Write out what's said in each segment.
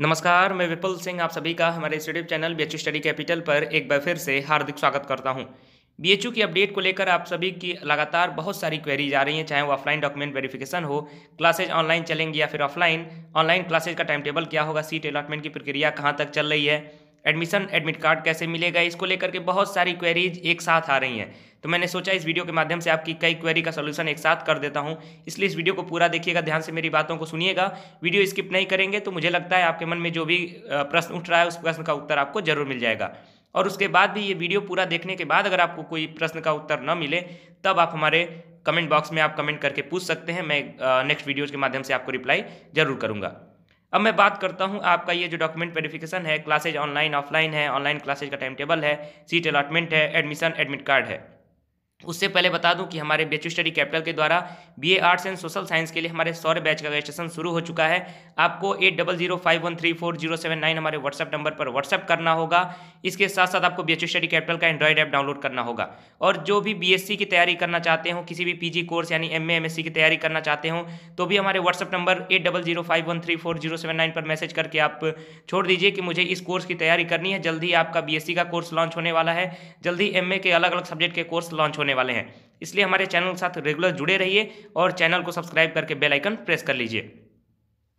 नमस्कार मैं विपुल सिंह आप सभी का हमारे YouTube channel B Study Capital पर एक बार फिर से हार्दिक स्वागत करता हूं बी की अपडेट को लेकर आप सभी की लगातार बहुत सारी क्वेरीज आ रही हैं चाहे वो ऑफलाइन डॉक्यूमेंट वेरिफिकेशन हो क्लासेज ऑनलाइन चलेंगी या फिर ऑफलाइन ऑनलाइन क्लासेज का टाइम टेबल क्या होगा सीट अलॉटमेंट की प्रक्रिया कहाँ तक चल रही है एडमिशन एडमिट कार्ड कैसे मिलेगा इसको लेकर के बहुत सारी क्वेरीज एक साथ आ रही हैं तो मैंने सोचा इस वीडियो के माध्यम से आपकी कई क्वेरी का सोल्यूशन एक साथ कर देता हूँ इसलिए इस वीडियो को पूरा देखिएगा ध्यान से मेरी बातों को सुनिएगा वीडियो स्किप नहीं करेंगे तो मुझे लगता है आपके मन में जो भी प्रश्न उठ रहा है उस प्रश्न का उत्तर आपको जरूर मिल जाएगा और उसके बाद भी ये वीडियो पूरा देखने के बाद अगर आपको कोई प्रश्न का उत्तर न मिले तब आप हमारे कमेंट बॉक्स में आप कमेंट करके पूछ सकते हैं मैं नेक्स्ट वीडियोज़ के माध्यम से आपको रिप्लाई जरूर करूँगा अब मैं बात करता हूँ आपका ये जो डॉक्यूमेंट वेरिफिकेशन है क्लासेज ऑनलाइन ऑफलाइन है ऑनलाइन क्लासेज का टाइम टेबल है सीट अलाटमेंट है एडमिशन एडमिट कार्ड है उससे पहले बता दूं कि हमारे बेचू स्टडी कैपिटल के द्वारा BA arts and social science के लिए हमारे सौर बैच का रजिस्ट्रेशन शुरू हो चुका है आपको eight double zero five one three four zero seven nine हमारे व्हाट्सअप नंबर पर व्हाट्सअप करना होगा इसके साथ साथ आपको बेचू स्टडी कैपिटल का एंड्रॉइड ऐप डाउनलोड करना होगा और जो भी बी की तैयारी करना चाहते हो किसी भी पी कोर्स यानी एम एम की तैयारी करना चाहते हो तो भी हमारे WhatsApp number eight double zero five one three four zero seven nine पर मैसेज करके आप छोड़ दीजिए कि मुझे इस कोर्स की तैयारी करनी है जल्दी आपका बी का कोर्स लॉन्च होने वाला है जल्दी एम के अलग अलग सब्जेक्ट के कोर्स लॉन्च होने वाले हैं इसलिए हमारे चैनल के साथ रेगुलर जुड़े रहिए और चैनल को सब्सक्राइब करके बेल आइकन प्रेस कर लीजिए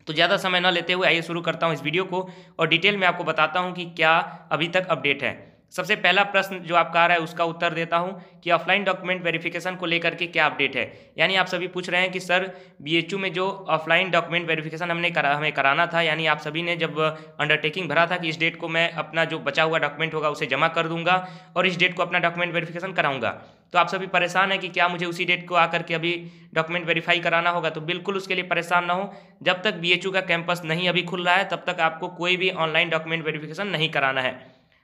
तो ज़्यादा समय न लेते हुए आइए शुरू करता हूँ इस वीडियो को और डिटेल में आपको बताता हूँ कि क्या अभी तक अपडेट है सबसे पहला प्रश्न जो आपका आ रहा है उसका उत्तर देता हूं कि ऑफलाइन डॉक्यूमेंट वेरिफिकेशन को लेकर के क्या अपडेट है यानी आप सभी पूछ रहे हैं कि सर बीएचयू में जो ऑफलाइन डॉक्यूमेंट वेरिफिकेशन हमने करा हमें कराना था यानी आप सभी ने जब अंडरटेकिंग भरा था कि इस डेट को मैं अपना जो बचा हुआ डॉक्यूमेंट होगा उसे जमा कर दूंगा और इस डेट को अपना डॉक्यूमेंट वेरीफिकेशन कराऊंगा तो आप सभी परेशान हैं कि क्या मुझे उसी डेट को आकर के अभी डॉक्यूमेंट वेरीफाई कराना होगा तो बिल्कुल उसके लिए परेशान ना हो जब तक बी का कैंपस नहीं अभी खुल रहा है तब तक आपको कोई भी ऑनलाइन डॉक्यूमेंट वेरीफिकेशन नहीं कराना है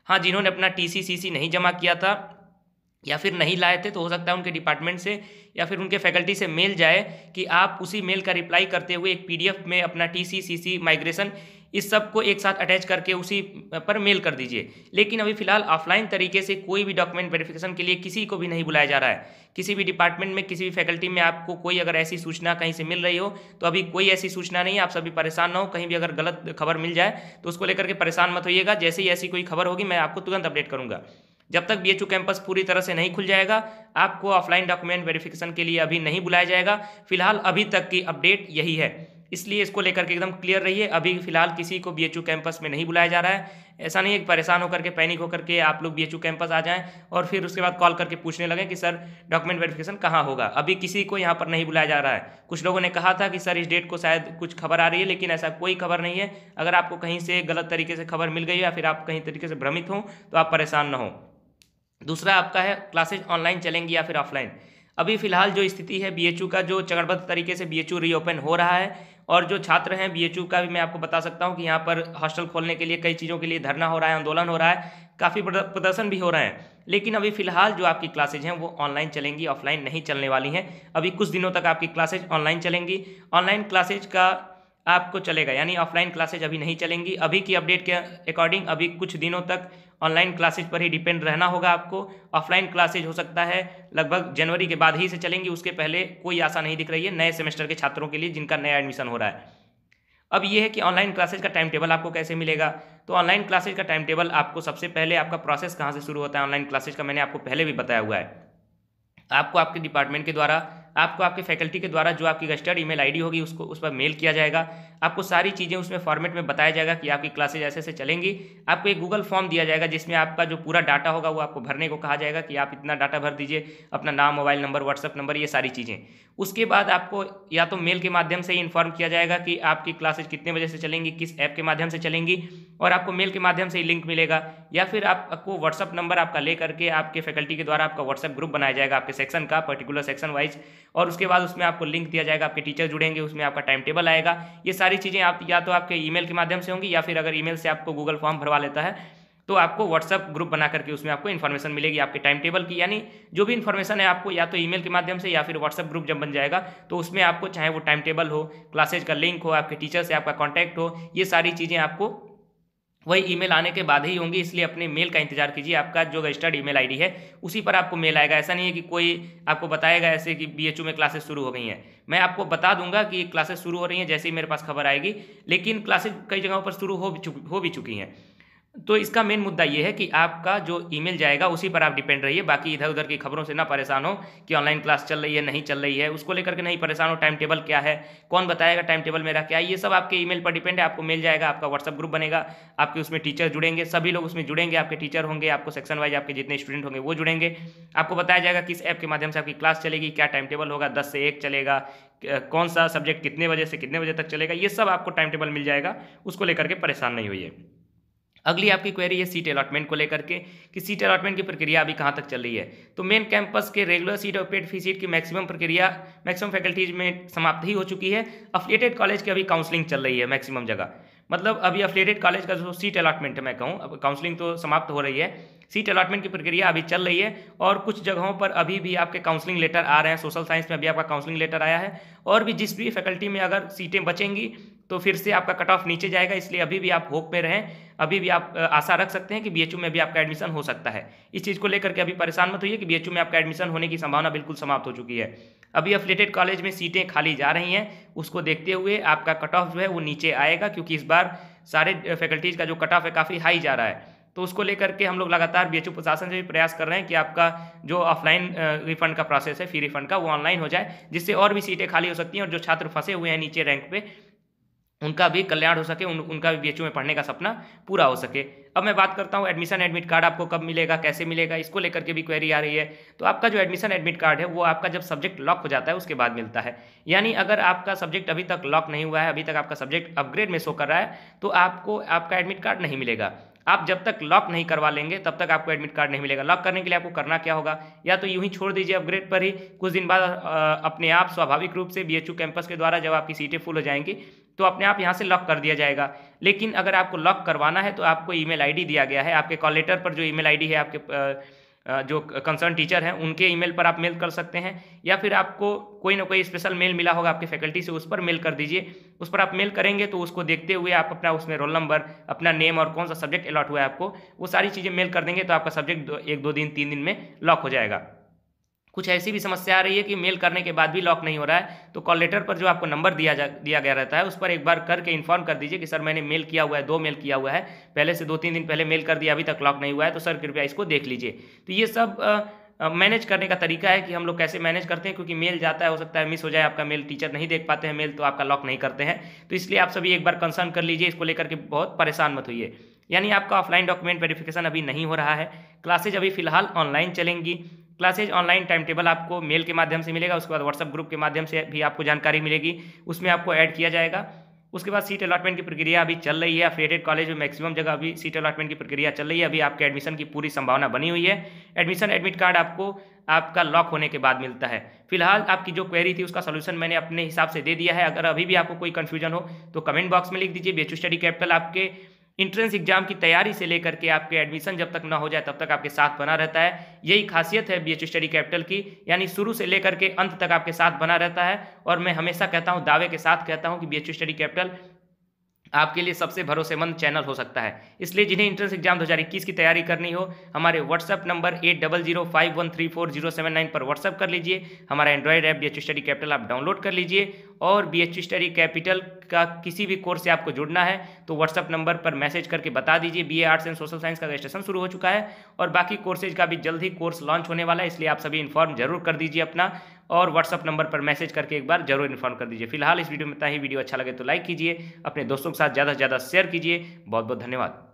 हाँ जिन्होंने अपना टी नहीं जमा किया था या फिर नहीं लाए थे तो हो सकता है उनके डिपार्टमेंट से या फिर उनके फैकल्टी से मेल जाए कि आप उसी मेल का रिप्लाई करते हुए एक पीडीएफ में अपना टीसीसीसी माइग्रेशन इस सब को एक साथ अटैच करके उसी पर मेल कर दीजिए लेकिन अभी फिलहाल ऑफलाइन तरीके से कोई भी डॉक्यूमेंट वेरिफिकेशन के लिए किसी को भी नहीं बुलाया जा रहा है किसी भी डिपार्टमेंट में किसी भी फैकल्टी में आपको कोई अगर ऐसी सूचना कहीं से मिल रही हो तो अभी कोई ऐसी सूचना नहीं है आप सभी परेशान ना हो कहीं भी अगर गलत खबर मिल जाए तो उसको लेकर के परेशान मत होइएगा जैसे ही ऐसी कोई खबर होगी मैं आपको तुरंत अपडेट करूंगा जब तक बी कैंपस पूरी तरह से नहीं खुल जाएगा आपको ऑफलाइन डॉक्यूमेंट वेरिफिकेशन के लिए अभी नहीं बुलाया जाएगा फिलहाल अभी तक की अपडेट यही है इसलिए इसको लेकर के एकदम क्लियर रहिए अभी फिलहाल किसी को बी कैंपस में नहीं बुलाया जा रहा है ऐसा नहीं है कि परेशान होकर के पैनिक होकर के आप लोग बी कैंपस आ जाएं और फिर उसके बाद कॉल करके पूछने लगें कि सर डॉक्यूमेंट वेरिफिकेशन कहाँ होगा अभी किसी को यहाँ पर नहीं बुलाया जा रहा है कुछ लोगों ने कहा था कि सर इस डेट को शायद कुछ खबर आ रही है लेकिन ऐसा कोई खबर नहीं है अगर आपको कहीं से गलत तरीके से खबर मिल गई या फिर आप कहीं तरीके से भ्रमित हों तो आप परेशान न हो दूसरा आपका है क्लासेज ऑनलाइन चलेंगी या फिर ऑफलाइन अभी फिलहाल जो स्थिति है बीएचयू का जो चरणबद्ध तरीके से बीएचयू रीओपन हो रहा है और जो छात्र हैं बी का भी मैं आपको बता सकता हूँ कि यहाँ पर हॉस्टल खोलने के लिए कई चीज़ों के लिए धरना हो रहा है आंदोलन हो रहा है काफ़ी प्रदर्शन भी हो रहे हैं लेकिन अभी फिलहाल जो आपकी क्लासेज हैं वो ऑनलाइन चलेंगी ऑफलाइन नहीं चलने वाली हैं अभी कुछ दिनों तक आपकी क्लासेज ऑनलाइन चलेंगी ऑनलाइन क्लासेज का आपको चलेगा यानी ऑफलाइन क्लासेज अभी नहीं चलेंगी अभी की अपडेट के अकॉर्डिंग अभी कुछ दिनों तक ऑनलाइन क्लासेज पर ही डिपेंड रहना होगा आपको ऑफलाइन क्लासेज हो सकता है लगभग जनवरी के बाद ही से चलेंगी उसके पहले कोई आशा नहीं दिख रही है नए सेमेस्टर के छात्रों के लिए जिनका नया एडमिशन हो रहा है अब ये है कि ऑनलाइन क्लासेज का टाइम टेबल आपको कैसे मिलेगा तो ऑनलाइन क्लासेज का टाइम टेबल आपको सबसे पहले आपका प्रोसेस कहाँ से शुरू होता है ऑनलाइन क्लासेज का मैंने आपको पहले भी बताया हुआ है आपको आपके डिपार्टमेंट के द्वारा आपको आपके फैकल्टी के द्वारा जो आपकी रजिस्टर्ड ईमेल आईडी होगी उसको उस पर मेल किया जाएगा आपको सारी चीज़ें उसमें फॉर्मेट में बताया जाएगा कि आपकी क्लासेज ऐसे ऐसे चलेंगी आपको एक गूगल फॉर्म दिया जाएगा जिसमें आपका जो पूरा डाटा होगा वो आपको भरने को कहा जाएगा कि आप इतना डाटा भर दीजिए अपना नाम मोबाइल नंबर व्हाट्सअप नंबर ये सारी चीज़ें उसके बाद आपको या तो मेल के माध्यम से ही इन्फॉर्म किया जाएगा कि आपकी क्लासेज कितने बजे से चलेंगी किस ऐप के माध्यम से चलेंगी और आपको मेल के माध्यम से ही लिंक मिलेगा या फिर आपको व्हाट्सअप नंबर आपका ले करके आपके फैकल्टी के द्वारा आपका व्हाट्सअप ग्रुप बनाया जाएगा आपके सेक्शन का पर्टिकुलर सेक्शन वाइज और उसके बाद उसमें आपको लिंक दिया जाएगा आपके टीचर जुड़ेंगे उसमें आपका टाइम टेबल आएगा ये सारी सारी चीज़ें आप या तो आपके ईमेल के माध्यम से होंगी या फिर अगर ईमेल से आपको गूगल फॉर्म भरवा लेता है तो आपको व्हाट्सअप ग्रुप बना करके उसमें आपको इन्फॉर्मेशन मिलेगी आपके टाइम टेबल की यानी जो भी इन्फॉर्मेशन है आपको या तो ईमेल के माध्यम से या फिर व्हाट्सअप ग्रुप जब बन जाएगा तो उसमें आपको चाहे वो टाइम टेबल हो क्लासेज का लिंक हो आपके टीचर से आपका कॉन्टैक्ट हो ये सारी चीज़ें आपको वही ईमेल आने के बाद ही होंगी इसलिए अपने मेल का इंतजार कीजिए आपका जो रजिस्टर्ड ईमेल आईडी है उसी पर आपको मेल आएगा ऐसा नहीं है कि कोई आपको बताएगा ऐसे कि बीएचयू में क्लासेस शुरू हो गई हैं मैं आपको बता दूंगा कि क्लासेस शुरू हो रही हैं जैसे ही मेरे पास खबर आएगी लेकिन क्लासेज कई जगहों पर शुरू हो भी चुकी हो भी चुकी हैं तो इसका मेन मुद्दा ये है कि आपका जो ईमेल जाएगा उसी पर आप डिपेंड रहिए बाकी इधर उधर की खबरों से ना परेशान हो कि ऑनलाइन क्लास चल रही है नहीं चल रही है उसको लेकर के नहीं परेशान हो टाइम टेबल क्या है कौन बताएगा टाइम टेबल मेरा क्या है ये सब आपके ईमेल पर डिपेंड है आपको मिल जाएगा आपका व्हाट्सअप ग्रुप बनेगा आपके उसमें टीचर जुड़ेंगे सभी लोग उसमें जुड़ेंगे आपके टीचर होंगे आपको सेक्शन वाइज आपके जितने स्टूडेंट होंगे वो जुड़ेंगे आपको बताया जाएगा किस ऐप के माध्यम से आपकी क्लास चलेगी क्या टाइम टेबल होगा दस से एक चलेगा कौन सा सब्जेक्ट कितने बजे से कितने बजे तक चलेगा ये सब आपको टाइम टेबल मिल जाएगा उसको लेकर के परेशान नहीं है अगली आपकी क्वेरी है सीट अलॉटमेंट को लेकर के कि सीट अलॉटमेंट की प्रक्रिया अभी कहाँ तक चल रही है तो मेन कैंपस के रेगुलर सीट और पेड फी सीट की मैक्सिमम प्रक्रिया मैक्सिमम फैकल्टीज में समाप्त ही हो चुकी है अफिलेटेड कॉलेज की अभी काउंसलिंग चल रही है मैक्सिमम जगह मतलब अभी अफिलेटेड कॉलेज का जो सीट अलॉटमेंट है मैं कहूँ अब काउंसलिंग तो समाप्त हो रही है सीट अलॉटमेंट की प्रक्रिया अभी चल रही है और कुछ जगहों पर अभी भी आपके काउंसलिंग लेटर आ रहे हैं सोशल साइंस में अभी आपका काउंसलिंग लेटर आया है और भी जिस भी फैकल्टी में अगर सीटें बचेंगी तो फिर से आपका कट ऑफ नीचे जाएगा इसलिए अभी भी आप होप में रहें अभी भी आप आशा रख सकते हैं कि बीएचयू में भी आपका एडमिशन हो सकता है इस चीज़ को लेकर के अभी परेशान मत होइए कि बीएचयू में आपका एडमिशन होने की संभावना बिल्कुल समाप्त हो चुकी है अभी अफिलेटेड कॉलेज में सीटें खाली जा रही हैं उसको देखते हुए आपका कट ऑफ जो है वो नीचे आएगा क्योंकि इस बार सारे फैकल्टीज़ का जो कट ऑफ है काफ़ी हाई जा रहा है तो उसको लेकर के हम लोग लगातार बी प्रशासन से भी प्रयास कर रहे हैं कि आपका जो ऑफलाइन रिफंड का प्रोसेस है फी रिफंड का वो ऑनलाइन हो जाए जिससे और भी सीटें खाली हो सकती हैं और जो छात्र फंसे हुए हैं नीचे रैंक पे उनका भी कल्याण हो सके उन, उनका भी बी में पढ़ने का सपना पूरा हो सके अब मैं बात करता हूँ एडमिशन एडमिट कार्ड आपको कब मिलेगा कैसे मिलेगा इसको लेकर के भी क्वेरी आ रही है तो आपका जो एडमिशन एडमिट कार्ड है वो आपका जब सब्जेक्ट लॉक हो जाता है उसके बाद मिलता है यानी अगर आपका सब्जेक्ट अभी तक लॉक नहीं हुआ है अभी तक आपका सब्जेक्ट अपग्रेड में शो कर रहा है तो आपको आपका एडमिट कार्ड नहीं मिलेगा आप जब तक लॉक नहीं करवा लेंगे तब तक आपको एडमिट कार्ड नहीं मिलेगा लॉक करने के लिए आपको करना क्या होगा या तो यूं ही छोड़ दीजिए अपग्रेड पर ही कुछ दिन बाद अपने आप स्वाभाविक रूप से बीएचयू कैंपस के द्वारा जब आपकी सीटें फुल हो जाएंगी तो अपने आप यहाँ से लॉक कर दिया जाएगा लेकिन अगर आपको लॉक करवाना है तो आपको ईमेल आईडी दिया गया है आपके कॉल लेटर पर जो ईमेल आईडी है आपके जो कंसर्न टीचर हैं उनके ईमेल पर आप मेल कर सकते हैं या फिर आपको कोई ना कोई स्पेशल मेल मिला होगा आपके फैकल्टी से उस पर मेल कर दीजिए उस पर आप मेल करेंगे तो उसको देखते हुए आप अपना उसमें रोल नंबर अपना नेम और कौन सा सब्जेक्ट अलॉट हुआ है आपको वो सारी चीज़ें मेल कर देंगे तो आपका सब्जेक्ट एक दो दिन तीन दिन में लॉक हो जाएगा कुछ ऐसी भी समस्या आ रही है कि मेल करने के बाद भी लॉक नहीं हो रहा है तो कॉल लेटर पर जो आपको नंबर दिया जा दिया गया रहता है उस पर एक बार करके इन्फॉर्म कर दीजिए कि सर मैंने मेल किया हुआ है दो मेल किया हुआ है पहले से दो तीन दिन पहले मेल कर दिया अभी तक लॉक नहीं हुआ है तो सर कृपया इसको देख लीजिए तो ये सब मैनेज करने का तरीका है कि हम लोग कैसे मैनेज करते हैं क्योंकि मेल जाता है हो सकता है मिस हो जाए आपका मेल टीचर नहीं देख पाते हैं मेल तो आपका लॉक नहीं करते हैं तो इसलिए आप सभी एक बार कंसर्न कर लीजिए इसको लेकर के बहुत परेशान मत होइए यानी आपका ऑफलाइन डॉक्यूमेंट वेरिफिकेशन अभी नहीं हो रहा है क्लासेज अभी फिलहाल ऑनलाइन चलेंगी क्लासेज ऑनलाइन टाइम टेबल आपको मेल के माध्यम से मिलेगा उसके बाद व्हाट्सअप ग्रुप के माध्यम से भी आपको जानकारी मिलेगी उसमें आपको ऐड किया जाएगा उसके बाद सीट अलॉटमेंट की प्रक्रिया अभी चल रही है फ्रेडेड कॉलेज में मैक्सिमम जगह अभी सीट अलॉटमेंट की प्रक्रिया चल रही है अभी आपके एडमिशन की पूरी संभावना बनी हुई है एडमिशन एडमिट कार्ड आपको आपका लॉक होने के बाद मिलता है फिलहाल आपकी जो क्वेरी थी उसका सोल्यूशन मैंने अपने हिसाब से दे दिया है अगर अभी भी आपको कोई कन्फ्यूजन हो तो कमेंट बॉक्स में लिख दीजिए बेचू स्टडी कैपिटल आपके इंट्रेंस एग्जाम की तैयारी से लेकर के आपके एडमिशन जब तक ना हो जाए तब तक आपके साथ बना रहता है यही खासियत है बी स्टडी कैपिटल की यानी शुरू से लेकर के अंत तक आपके साथ बना रहता है और मैं हमेशा कहता हूँ दावे के साथ कहता हूँ कि बी स्टडी कैपिटल आपके लिए सबसे भरोसेमंद चैनल हो सकता है इसलिए जिन्हें इंट्रेंस एग्जाम 2021 की तैयारी करनी हो हमारे WhatsApp number eight double zero five one three four zero seven nine पर व्हाट्सअप कर लीजिए हमारा Android app B H Study Capital आप डाउनलोड कर लीजिए और बी एच स्टडी कैपिटल का किसी भी कोर्स से आपको जुड़ना है तो व्हाट्सअप नंबर पर मैसेज करके बता दीजिए B A arts and social science का रजिस्ट्रेशन शुरू हो चुका है और बाकी कोर्सेज का भी जल्द ही कोर्स लॉन्च होने वाला है इसलिए आप सभी इन्फॉर्म जरूर कर दीजिए अपना और व्हाट्सअप नंबर पर मैसेज करके एक बार जरूर इन्फॉर्म कर दीजिए फिलहाल इस वीडियो में इतना ही वीडियो अच्छा लगे तो लाइक कीजिए अपने दोस्तों के साथ ज़्यादा से ज़्यादा शेयर कीजिए बहुत बहुत धन्यवाद